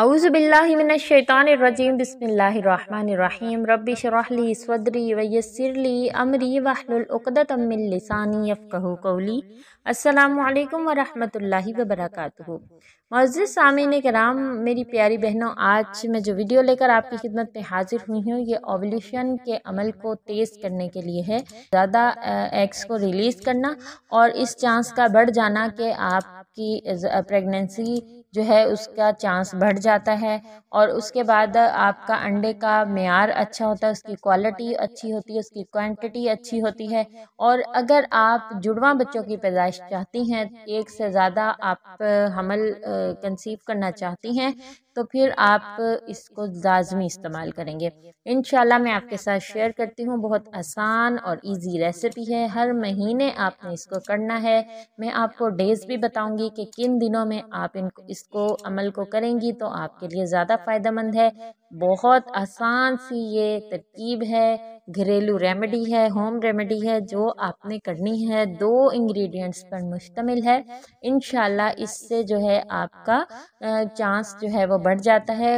अउज़बिल्लिमिनशैतानरजीम बसमीम रबी शरहली सदरी वयसरली अमरी वहलुल्दतमिल लसानी यफ़ू कौली असलकम वरहमल वबरक मज़ सामिन कराम मेरी प्यारी बहनों आज मैं जो वीडियो लेकर आपकी खिदमत में हाज़िर हुई हूँ ये ओवल्यूशन के अमल को तेज़ करने के लिए है ज़्यादा एग्स को रिलीज़ करना और इस चांस का बढ़ जाना कि आपकी प्रेगनेंसी जो है उसका चांस बढ़ जाता है और उसके बाद आपका अंडे का मैार अच्छा होता है उसकी क्वालिटी अच्छी होती है उसकी क्वांटिटी अच्छी होती है और अगर आप जुड़वा बच्चों की पैदाइश चाहती हैं एक से ज़्यादा आप हमल कंसीव करना चाहती हैं तो फिर आप इसको लाजमी इस्तेमाल करेंगे इन मैं आपके साथ शेयर करती हूँ बहुत आसान और इजी रेसिपी है हर महीने आपने इसको करना है मैं आपको डेज़ भी बताऊँगी कि किन दिनों में आप इनको इस इसको अमल को करेंगी तो आपके लिए ज़्यादा फायदा मंद है बहुत आसान सी ये तरकीब है घरेलू रेमेडी है होम रेमेडी है जो आपने करनी है दो इंग्रेडिएंट्स पर मुश्तमिल है इन इससे जो है आपका चांस जो है वो बढ़ जाता है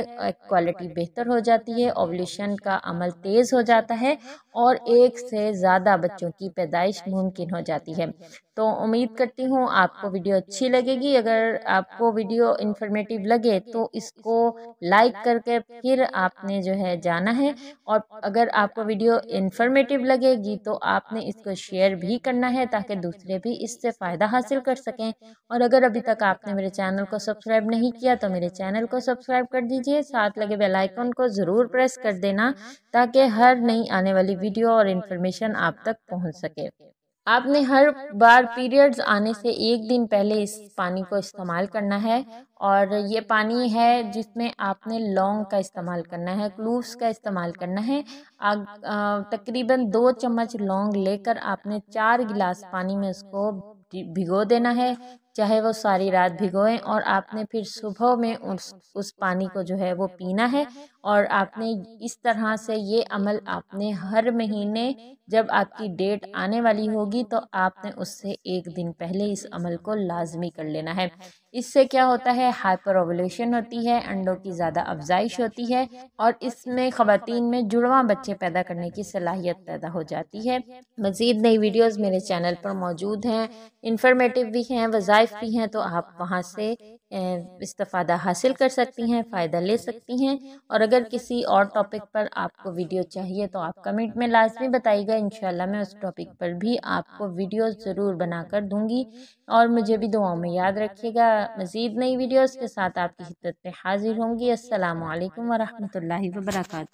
क्वालिटी बेहतर हो जाती है ओवलेशन का अमल तेज़ हो जाता है और एक से ज़्यादा बच्चों की पैदाइश मुमकिन हो जाती है तो उम्मीद करती हूँ आपको वीडियो अच्छी लगेगी अगर आपको वीडियो इन्फॉर्मेटिव लगे तो इसको लाइक करके फिर आपने जो है जाना है और अगर आपको वीडियो इन्फॉर्मेटिव लगेगी तो आपने इसको शेयर भी करना है ताकि दूसरे भी इससे फ़ायदा हासिल कर सकें और अगर अभी तक आपने मेरे चैनल को सब्सक्राइब नहीं किया तो मेरे चैनल को सब्सक्राइब कर दीजिए साथ लगे बेलाइकन को ज़रूर प्रेस कर देना ताकि हर नई आने वाली वीडियो और इन्फॉर्मेशन आप तक पहुँच सके आपने हर बार पीरियड्स आने से एक दिन पहले इस पानी को इस्तेमाल करना है और ये पानी है जिसमें आपने लौंग का इस्तेमाल करना है क्लूव्स का इस्तेमाल करना है तकरीबन दो चम्मच लौंग लेकर आपने चार गिलास पानी में उसको भिगो देना है चाहे वो सारी रात भिगोएं और आपने फिर सुबह में उस उस पानी को जो है वो पीना है और आपने इस तरह से ये अमल आपने हर महीने जब आपकी डेट आने वाली होगी तो आपने उससे एक दिन पहले इस अमल को लाजमी कर लेना है इससे क्या होता है हाइपर ओवलेशन होती है अंडों की ज़्यादा अफजाइश होती है और इसमें ख़वातीन में जुड़वा बच्चे पैदा करने की सलाहियत पैदा हो जाती है मज़ीद नई वीडियोज़ मेरे चैनल पर मौजूद हैं इंफॉर्मेटिव भी हैं वज़ाय वाइफ भी हैं तो आप वहाँ से इस्तफ़ादा हासिल कर सकती हैं फ़ायदा ले सकती हैं और अगर किसी और टॉपिक पर आपको वीडियो चाहिए तो आप कमेंट में लाजमी बताइएगा इन मैं उस टॉपिक पर भी आपको वीडियो ज़रूर बना कर दूँगी और मुझे भी दुआओं में याद रखिएगा मज़ीद नई वीडियोज़ के साथ आपकी हिदत में हाजिर होंगी असलकम वरहमल वर्का